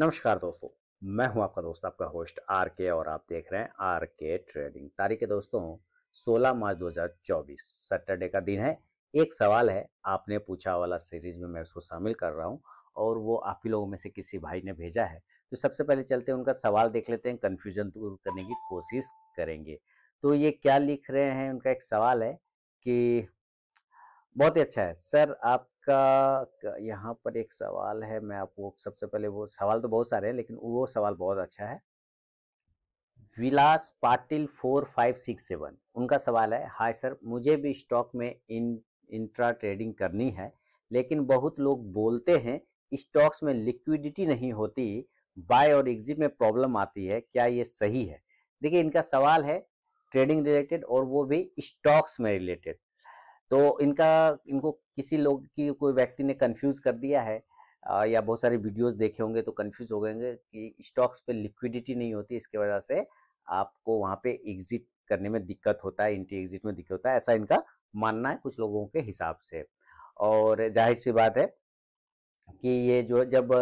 नमस्कार दोस्तों मैं हूं आपका दोस्त आपका होस्ट आर के और आप देख रहे हैं आर के ट्रेडिंग तारीख है दोस्तों 16 मार्च 2024 सैटरडे का दिन है एक सवाल है आपने पूछा वाला सीरीज में मैं उसको शामिल कर रहा हूं और वो आप ही लोगों में से किसी भाई ने भेजा है तो सबसे पहले चलते हैं उनका सवाल देख लेते हैं कन्फ्यूजन दूर करने की कोशिश करेंगे तो ये क्या लिख रहे हैं उनका एक सवाल है कि बहुत ही अच्छा है सर आप का यहाँ पर एक सवाल है मैं आपको सबसे पहले वो सवाल तो बहुत सारे हैं लेकिन वो सवाल बहुत अच्छा है Vilas Patil four five six seven उनका सवाल है हाय सर मुझे भी स्टॉक में इन इंट्रा ट्रेडिंग करनी है लेकिन बहुत लोग बोलते हैं स्टॉक्स में लिक्विडिटी नहीं होती बाय और एग्जिट में प्रॉब्लम आती है क्या ये सही है देखिए इनका सवाल है ट्रेडिंग रिलेटेड और वो भी स्टॉक्स में रिलेटेड तो इनका इनको किसी लोग की कोई व्यक्ति ने कंफ्यूज कर दिया है आ, या बहुत सारे वीडियोस देखे होंगे तो कंफ्यूज हो गएंगे कि स्टॉक्स पे लिक्विडिटी नहीं होती इसके वजह से आपको वहाँ पे एग्जिट करने में दिक्कत होता है एंट्री एग्जिट में दिक्कत होता है ऐसा इनका मानना है कुछ लोगों के हिसाब से और जाहिर सी बात है कि ये जो जब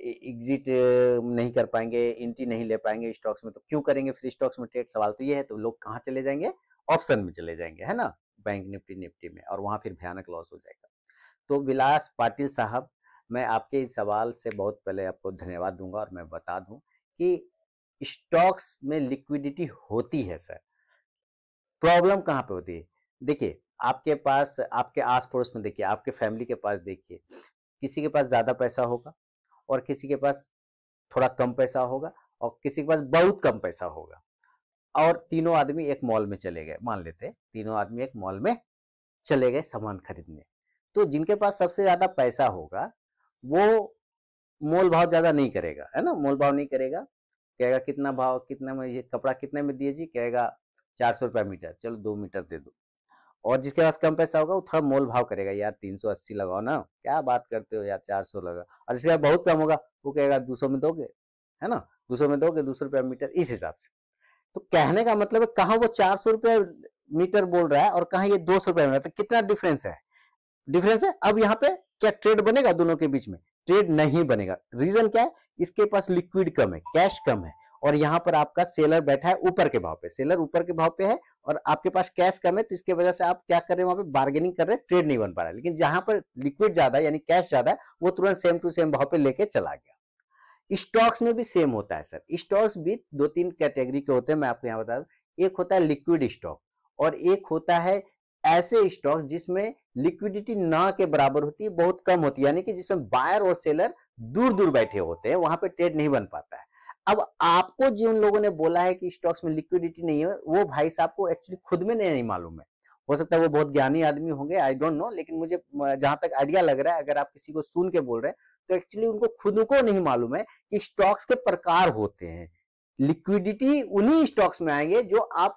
एग्जिट नहीं कर पाएंगे एंट्री नहीं ले पाएंगे स्टॉक्स में तो क्यों करेंगे फिर स्टॉक्स में ट्रेड सवाल तो ये है तो लोग कहाँ चले जाएंगे ऑप्शन में चले जाएंगे है ना बैंक निफ्टी निफ्टी में और वहाँ फिर भयानक लॉस हो जाएगा तो विलास पाटिल साहब मैं आपके इस सवाल से बहुत पहले आपको धन्यवाद दूंगा और मैं बता दूं कि स्टॉक्स में लिक्विडिटी होती है सर प्रॉब्लम कहाँ पे होती है देखिए आपके पास आपके आस पड़ोस में देखिए आपके फैमिली के पास देखिए किसी के पास ज़्यादा पैसा होगा और किसी के पास थोड़ा कम पैसा होगा और किसी के पास बहुत कम पैसा होगा और तीनों आदमी एक मॉल में चले गए मान लेते तीनों आदमी एक मॉल में चले गए सामान खरीदने तो जिनके पास सबसे ज्यादा पैसा होगा वो मोल भाव ज्यादा नहीं करेगा है ना मोल भाव नहीं करेगा कहेगा कितना भाव कितने में ये कपड़ा कितने में दिए जी कहेगा चार सौ रुपया मीटर चलो दो मीटर दे दो और जिसके पास कम पैसा होगा वो थोड़ा मोल भाव करेगा यार तीन सौ अस्सी लगाओ ना क्या बात करते हो यार चार सौ लगा और जिसके पास बहुत कम होगा वो कहेगा दो सौ में दोगे है ना दो सौ में दोगे दो सौ रुपया मीटर इस हिसाब से तो कहने का मतलब है कहा वो चार सौ रुपया मीटर बोल रहा है और कहां ये दो सौ रुपया बोल रहा है तो कितना डिफरेंस है डिफरेंस है अब यहाँ पे क्या ट्रेड बनेगा दोनों के बीच में ट्रेड नहीं बनेगा रीजन क्या है इसके पास लिक्विड कम है कैश कम है और यहाँ पर आपका सेलर बैठा है ऊपर के भाव पे सेलर ऊपर के भाव पे है और आपके पास कैश कम है तो इसके वजह से आप क्या कर रहे हैं वहां पे बार्गेनिंग कर रहे हैं ट्रेड नहीं बन पा रहा है लेकिन जहां पर लिक्विड ज्यादा यानी कैश ज्यादा है वो तुरंत सेम टू सेम भाव पे लेके चला गया स्टॉक्स में भी सेम होता है सर स्टॉक्स भी दो तीन कैटेगरी के होते हैं मैं आपको यहाँ बता दू एक होता है लिक्विड स्टॉक और एक होता है ऐसे स्टॉक्स जिसमें लिक्विडिटी ना के बराबर होती है बहुत कम होती है यानी कि जिसमें बायर और सेलर दूर दूर बैठे होते हैं वहां पे ट्रेड नहीं बन पाता है अब आपको जिन लोगों ने बोला है कि स्टॉक्स में लिक्विडिटी नहीं है वो भाई साहब को एक्चुअली खुद में नहीं, नहीं मालूम है हो सकता है वो बहुत ज्ञानी आदमी होंगे आई डोंट नो लेकिन मुझे जहां तक आइडिया लग रहा है अगर आप किसी को सुन के बोल रहे हैं तो एक्चुअली उनको खुद को नहीं मालूम है कि स्टॉक्स के प्रकार होते हैं लिक्विडिटी उन्हीं स्टॉक्स में आएंगे जो आप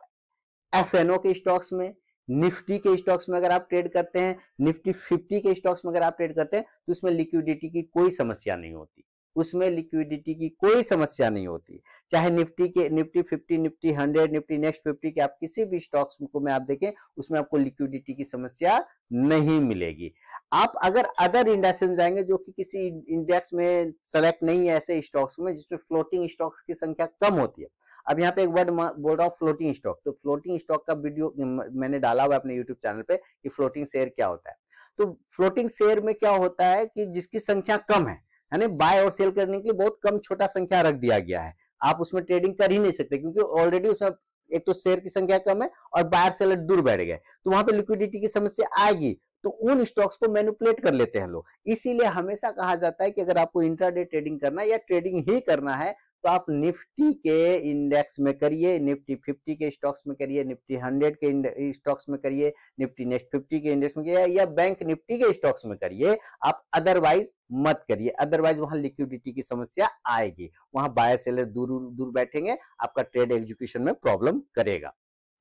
एफ के स्टॉक्स में निफ्टी के स्टॉक्स में अगर आप ट्रेड करते हैं निफ्टी फिफ्टी के स्टॉक्स में अगर आप ट्रेड करते हैं तो उसमें लिक्विडिटी की कोई समस्या नहीं होती उसमें लिक्विडिटी की कोई समस्या नहीं होती चाहे निफ्टी के Nifty fifty Nifty hundred Nifty next fifty के आप किसी भी स्टॉक्स को में आप देखें उसमें आपको लिक्विडिटी की समस्या नहीं मिलेगी आप अगर अदर इंडेक्स में जाएंगे जो कि किसी इंडेक्स में सेलेक्ट नहीं है ऐसे स्टॉक्स में जिसमें फ्लोटिंग स्टॉक्स की संख्या कम होती है अब यहाँ पे एक वर्ड बोल रहा हूँ फ्लोटिंग स्टॉक तो फ्लोटिंग स्टॉक का वीडियो मैंने डाला हुआ अपने यूट्यूब चैनल पे कि फ्लोटिंग शेयर क्या होता है तो फ्लोटिंग शेयर में क्या होता है कि जिसकी संख्या कम है यानी बाय और सेल करने के लिए बहुत कम छोटा संख्या रख दिया गया है आप उसमें ट्रेडिंग कर ही नहीं सकते क्योंकि ऑलरेडी उसमें एक तो शेयर की संख्या कम है और बायर सेलर दूर बैठ गए तो वहां पे लिक्विडिटी की समस्या आएगी तो उन स्टॉक्स को मैनिपुलेट कर लेते हैं लोग इसीलिए हमेशा कहा जाता है कि अगर आपको इंट्राडे ट्रेडिंग करना है या ट्रेडिंग ही करना है तो आप निफ्टी के इंडेक्स में करिए निफ्टी फिफ्टी के स्टॉक्स में करिए निफ्टी हंड्रेड के स्टॉक्स में करिए निफ्टी नेक्स्ट फिफ्टी के इंडेक्स में करिए या बैंक निफ्टी के स्टॉक्स में करिए आप अदरवाइज मत करिए अदरवाइज वहां लिक्विडिटी की समस्या आएगी वहां बायर सेलर दूर दूर बैठेंगे आपका ट्रेड एग्जीक्यूशन में प्रॉब्लम करेगा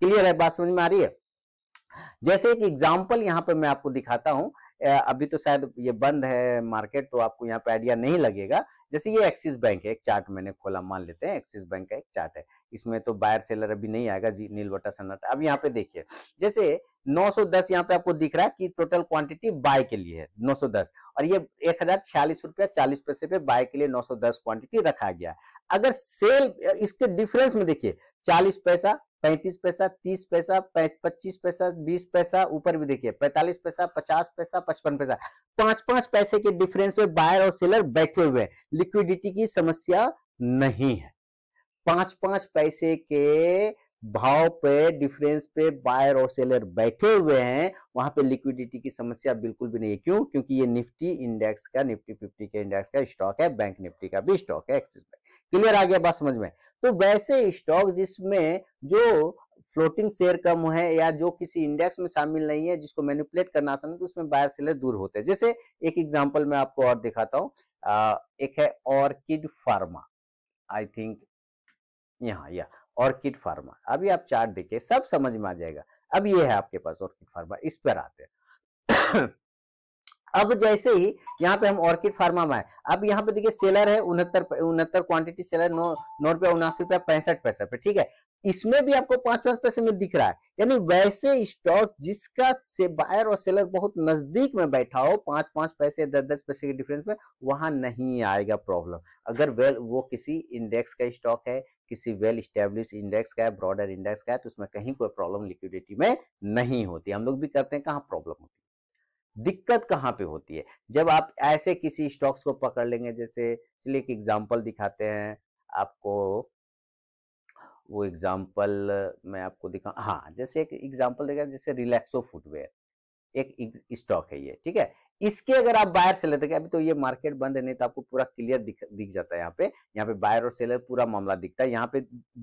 क्लियर है बात समझ में आ रही है जैसे एक एग्जाम्पल यहाँ पे मैं आपको दिखाता हूँ अभी तो शायद ये बंद है मार्केट तो आपको यहाँ पे आइडिया नहीं लगेगा जैसे ये एक्सिस बैंक है एक चार्ट मैंने खोला मान लेते हैं एक्सिस बैंक का एक चार्ट है इसमें तो बायर सेलर अभी नहीं आएगा जी नीलवटा सन्नाटा अब यहाँ पे देखिए जैसे 910 सौ यहाँ पे आपको दिख रहा है कि टोटल क्वांटिटी बाय के लिए है 910 और ये एक हजार छियालीस रुपया चालीस पैसे पे बाय के लिए 910 क्वांटिटी रखा गया अगर सेल इसके डिफरेंस में देखिए 40 पैसा पैंतीस पैसा तीस पैसा पच्चीस पैसा बीस पैसा ऊपर भी देखिए पैंतालीस पैसा पचास पैसा पचपन पैसा पांच पांच पैसे के डिफरेंस में बायर और सेलर बैठे हुए हैं लिक्विडिटी की समस्या नहीं है पांच पांच पैसे के भाव पे डिफरेंस पे बायर और सेलर बैठे हुए हैं वहां पे लिक्विडिटी की समस्या बिल्कुल भी नहीं है क्यों क्योंकि ये निफ्टी इंडेक्स का निफ्टी फिफ्टी के इंडेक्स का स्टॉक है बैंक निफ्टी का भी स्टॉक है एक्सिस बैंक क्लियर आ गया बात समझ में तो वैसे स्टॉक जिसमें जो फ्लोटिंग शेयर कम है या जो किसी इंडेक्स में शामिल नहीं है जिसको मैनिपुलेट करना आसान है तो उसमें बायर सेलर दूर होते हैं जैसे एक एग्जांपल मैं आपको और दिखाता हूँ एक है ऑर्किड फार्मा आई थिंक यहाँ या ऑर्किड फार्मा अभी आप चार्ट देखिए सब समझ में आ जाएगा अब ये है आपके पास ऑर्किड फार्मा इस पर आते हैं अब जैसे ही यहाँ पे हम ऑर्किड फार्मा में आए अब यहाँ पे देखिए सेलर है उनहत्तर उनहत्तर क्वांटिटी सेलर नौ नौ रुपया उन्नासी रुपया पैंसठ पैसा पे ठीक है इसमें भी आपको पांच पांच पैसे में दिख रहा है यानी वैसे स्टॉक जिसका से बायर और सेलर बहुत नजदीक में बैठा हो पांच पांच पैसे दस दस पैसे के डिफरेंस में वहां नहीं आएगा प्रॉब्लम अगर वेल वो किसी इंडेक्स का स्टॉक है किसी वेल स्टेब्लिश इंडेक्स का है ब्रॉडर इंडेक्स का है तो उसमें कहीं कोई प्रॉब्लम लिक्विडिटी में नहीं होती हम लोग भी करते हैं कहाँ प्रॉब्लम होती है दिक्कत कहाँ पे होती है जब आप ऐसे किसी स्टॉक्स को पकड़ लेंगे जैसे चलिए एक एग्जाम्पल दिखाते हैं आपको वो एग्जाम्पल मैं आपको दिखा हाँ जैसे एक एग्जाम्पल देखा जैसे रिलैक्सो फुटवेयर एक स्टॉक है ये ठीक है इसके अगर आप बायर सेलर देखें अभी तो ये मार्केट बंद है नहीं तो आपको पूरा क्लियर दिख दिख जाता है यहाँ पे यहाँ पे बायर और सेलर पूरा मामला दिखता है यहाँ पे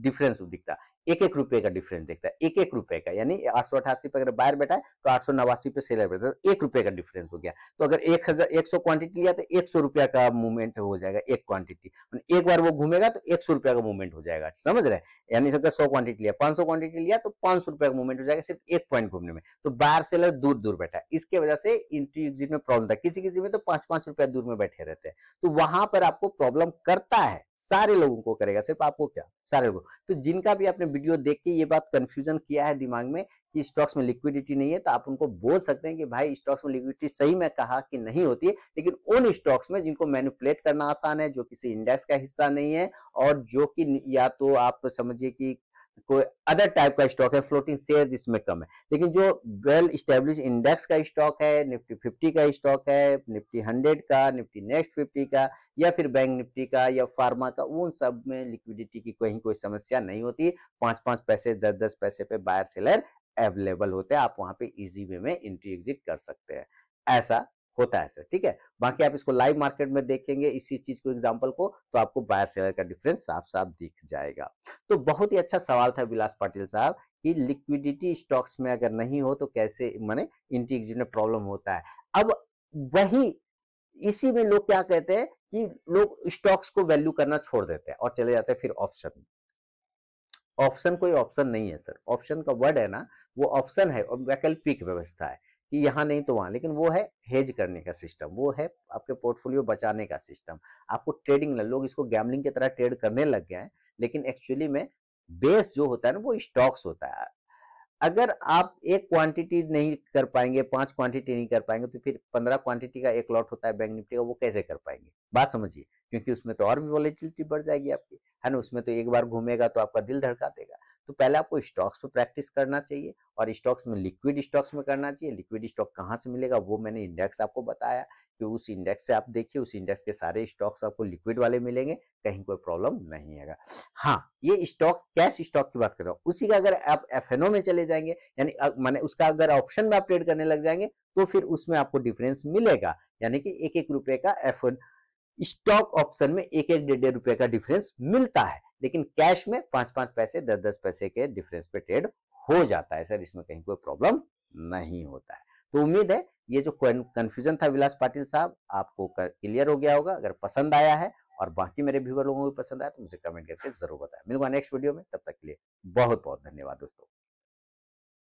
डिफरेंस दिखता है एक एक रुपए का डिफरेंस देखता है एक एक रुपए का यानी आठ सौ अठासी पे अगर बाहर बैठा है तो आठ सौ नवासी पे सेलर बैठा है तो एक रुपए का डिफरेंस हो गया तो अगर एक हजार एक सौ क्वांटिटी लिया तो एक सौ रुपया का मूवमेंट हो जाएगा एक क्वांटिटी एक बार वो घूमेगा तो एक सौ रुपया का मूवमेंट हो जाएगा समझ रहे यानी अगर सौ क्वांटिटी लिया पांच सौ क्वांटिटी लिया तो पांच सौ रुपया का मूवमेंट हो जाएगा सिर्फ एक पॉइंट घूमने में तो बाहर सेलर दूर दूर बैठा है इसके वजह से एग्जिट में प्रॉब्लम था किसी किसी में तो पांच पांच रुपया दूर में बैठे रहते हैं तो वहां पर आपको प्रॉब्लम करता है सारे लोगों को करेगा सिर्फ आपको क्या सारे लोगों तो जिनका भी आपने वीडियो देख के ये बात कंफ्यूजन किया है दिमाग में कि स्टॉक्स में लिक्विडिटी नहीं है तो आप उनको बोल सकते हैं कि भाई स्टॉक्स में लिक्विडिटी सही में कहा कि नहीं होती है लेकिन उन स्टॉक्स में जिनको मैनिपुलेट करना आसान है जो किसी इंडेक्स का हिस्सा नहीं है और जो कि या तो आप समझिए कि कोई अदर टाइप का स्टॉक है फ्लोटिंग शेयर जिसमें कम है लेकिन जो वेल स्टेब्लिश इंडेक्स का स्टॉक है निफ्टी फिफ्टी का स्टॉक है निफ्टी हंड्रेड का निफ्टी नेक्स्ट फिफ्टी का या फिर बैंक निफ्टी का या फार्मा का उन सब में लिक्विडिटी की कहीं कोई समस्या नहीं होती पाँच पाँच पैसे दस दस पैसे पे बायर सेलर अवेलेबल होते हैं आप वहाँ पे इजी वे में एंट्री एग्जिट कर सकते हैं ऐसा होता है सर ठीक है बाकी आप इसको लाइव मार्केट में देखेंगे इसी चीज को एग्जाम्पल को तो आपको बायर सेलर का डिफरेंस साफ साफ दिख जाएगा तो बहुत ही अच्छा सवाल था विलास पाटिल साहब कि लिक्विडिटी स्टॉक्स में अगर नहीं हो तो कैसे माने इंटीग्रेशन में प्रॉब्लम होता है अब वही इसी में लोग क्या कहते हैं कि लोग स्टॉक्स को वैल्यू करना छोड़ देते हैं और चले जाते हैं फिर ऑप्शन ऑप्शन कोई ऑप्शन नहीं है सर ऑप्शन का वर्ड है ना वो ऑप्शन है और वैकल्पिक व्यवस्था है कि यहाँ नहीं तो वहाँ लेकिन वो है हेज करने का सिस्टम वो है आपके पोर्टफोलियो बचाने का सिस्टम आपको ट्रेडिंग लोग इसको गैमलिंग की तरह ट्रेड करने लग गए हैं लेकिन एक्चुअली में बेस जो होता है ना वो स्टॉक्स होता है अगर आप एक क्वांटिटी नहीं कर पाएंगे पांच क्वांटिटी नहीं कर पाएंगे तो फिर पंद्रह क्वांटिटी का एक लॉट होता है बैंक निफ्टी का वो कैसे कर पाएंगे बात समझिए क्योंकि उसमें तो और भी वॉलिटिलिटी बढ़ जाएगी आपकी है ना उसमें तो एक बार घूमेगा तो आपका दिल धड़का देगा तो पहले आपको स्टॉक्स पर प्रैक्टिस करना चाहिए और स्टॉक्स में लिक्विड स्टॉक्स में करना चाहिए लिक्विड स्टॉक कहाँ से मिलेगा वो मैंने इंडेक्स आपको बताया कि उस इंडेक्स से आप देखिए उस इंडेक्स के सारे स्टॉक्स आपको लिक्विड वाले मिलेंगे कहीं कोई प्रॉब्लम नहीं है हाँ ये स्टॉक कैश स्टॉक की बात कर रहा हूँ उसी का अगर आप एफ में चले जाएंगे यानी माने उसका अगर ऑप्शन में आप ट्रेड करने लग जाएंगे तो फिर उसमें आपको डिफरेंस मिलेगा यानी कि एक एक रुपए का एफ स्टॉक ऑप्शन में एक एक डेढ़ डेढ़ रुपए का डिफरेंस मिलता है लेकिन कैश में पांच पांच पैसे दस दस पैसे के डिफरेंस पे ट्रेड हो जाता है सर इसमें कहीं कोई प्रॉब्लम नहीं होता है तो उम्मीद है ये जो कंफ्यूजन था विलास पाटिल साहब आपको क्लियर हो गया होगा अगर पसंद आया है और बाकी मेरे व्यूवर लोगों को भी पसंद आया तो मुझे कमेंट करके जरूर बताएं मिलूंगा नेक्स्ट वीडियो में तब तक के लिए बहुत बहुत धन्यवाद दोस्तों